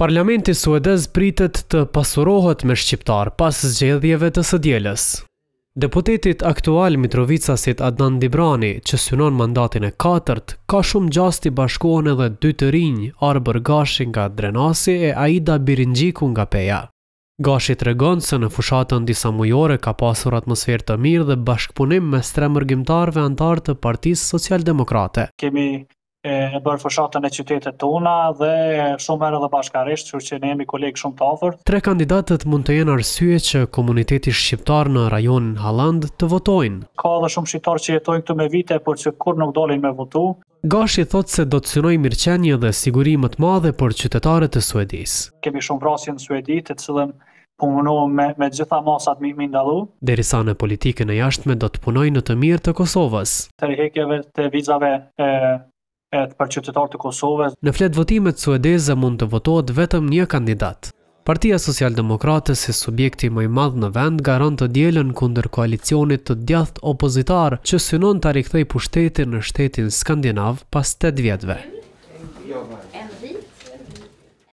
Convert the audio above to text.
Parlamenti Suedez pritet të pasurohet me Shqiptar pas zgjedhjeve të së djeles. Deputetit aktual Mitrovicasit Adnan Dibrani, që synon mandatin e katërt, ka shumë gjasti bashkohën edhe dy të rinjë, Arbor Gashi nga Drenasi e Aida Birinjiku nga Peja. Gashi të regon se në fushatën disa mujore ka pasur atmosferë të mirë dhe bashkëpunim me stremërgjimtarve antarë të partisë socialdemokrate. Kemi e, bërë fëshatën e qytetet tona dhe shumë erë dhe bashkarisht, që që ne jemi kolegë shumë të afërt. Tre kandidatët mund të jenë arsye që komuniteti shqiptar në rajon Haland të votojnë. Ka dhe shumë shqiptar që jetojnë këtu me vite, por që kur nuk dolin me votu. Gashi thot se do të synoj mirqenje dhe siguri më të madhe për qytetarët e Suedis. Kemi shumë vrasje në Suedi të cilën punohem me, me gjitha masat mi mi ndalu. Derisa në politikën e jashtme do të punoj në të mirë të Kosovës. Tërhekjeve të vizave et për qytetar të Kosovës. Në fletë votimet suedeze mund të votohet vetëm një kandidat. Partia Socialdemokratës si subjekti më i madh në vend garon të dielën kundër koalicionit të djathtë opozitar që synon ta rikthej pushtetin në shtetin skandinav pas 8 vjetëve.